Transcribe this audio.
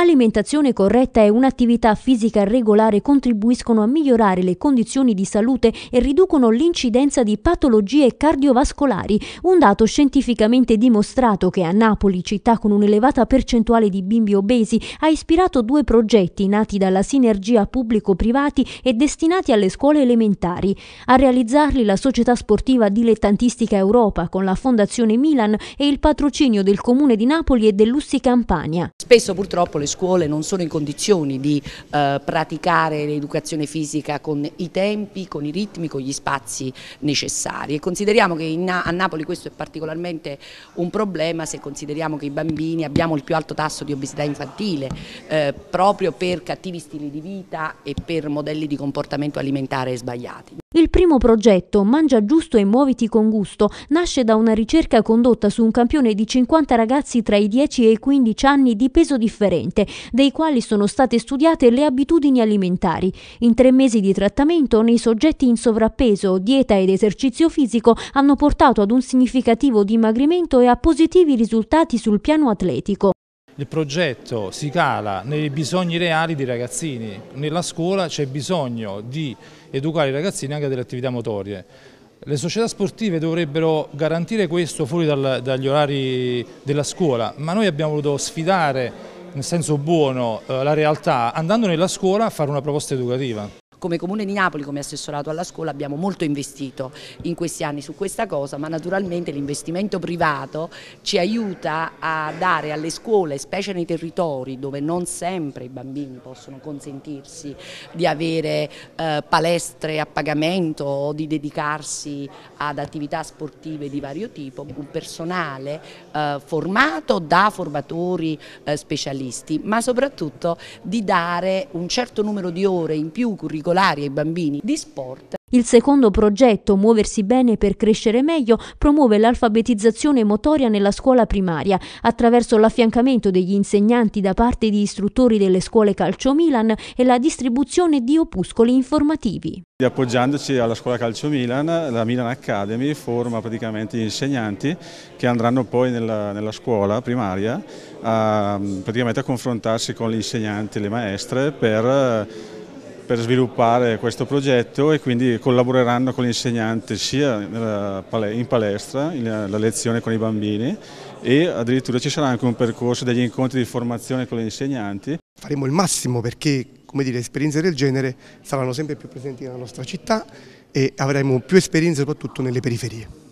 Alimentazione corretta e un'attività fisica regolare contribuiscono a migliorare le condizioni di salute e riducono l'incidenza di patologie cardiovascolari, un dato scientificamente dimostrato che a Napoli, città con un'elevata percentuale di bimbi obesi, ha ispirato due progetti nati dalla sinergia pubblico-privati e destinati alle scuole elementari. A realizzarli la società sportiva dilettantistica Europa con la Fondazione Milan e il patrocinio del Comune di Napoli e dell'Ussi Campania. Spesso purtroppo le scuole non sono in condizioni di eh, praticare l'educazione fisica con i tempi, con i ritmi, con gli spazi necessari e consideriamo che in, a Napoli questo è particolarmente un problema se consideriamo che i bambini abbiamo il più alto tasso di obesità infantile eh, proprio per cattivi stili di vita e per modelli di comportamento alimentare sbagliati. Il primo progetto, Mangia giusto e muoviti con gusto, nasce da una ricerca condotta su un campione di 50 ragazzi tra i 10 e i 15 anni di peso differente, dei quali sono state studiate le abitudini alimentari. In tre mesi di trattamento, nei soggetti in sovrappeso, dieta ed esercizio fisico hanno portato ad un significativo dimagrimento e a positivi risultati sul piano atletico il progetto si cala nei bisogni reali dei ragazzini. Nella scuola c'è bisogno di educare i ragazzini anche delle attività motorie. Le società sportive dovrebbero garantire questo fuori dal, dagli orari della scuola, ma noi abbiamo voluto sfidare nel senso buono eh, la realtà andando nella scuola a fare una proposta educativa. Come Comune di Napoli, come assessorato alla scuola abbiamo molto investito in questi anni su questa cosa, ma naturalmente l'investimento privato ci aiuta a dare alle scuole, specie nei territori dove non sempre i bambini possono consentirsi di avere eh, palestre a pagamento o di dedicarsi ad attività sportive di vario tipo, un personale eh, formato da formatori eh, specialisti, ma soprattutto di dare un certo numero di ore in più curricolari particolari ai bambini di sport. Il secondo progetto, Muoversi bene per crescere meglio, promuove l'alfabetizzazione motoria nella scuola primaria attraverso l'affiancamento degli insegnanti da parte di istruttori delle scuole Calcio Milan e la distribuzione di opuscoli informativi. Appoggiandoci alla scuola Calcio Milan, la Milan Academy forma praticamente gli insegnanti che andranno poi nella, nella scuola primaria a, a confrontarsi con gli insegnanti e le maestre per per sviluppare questo progetto e quindi collaboreranno con l'insegnante sia in palestra, la lezione con i bambini e addirittura ci sarà anche un percorso degli incontri di formazione con gli insegnanti. Faremo il massimo perché come dire, esperienze del genere saranno sempre più presenti nella nostra città e avremo più esperienze soprattutto nelle periferie.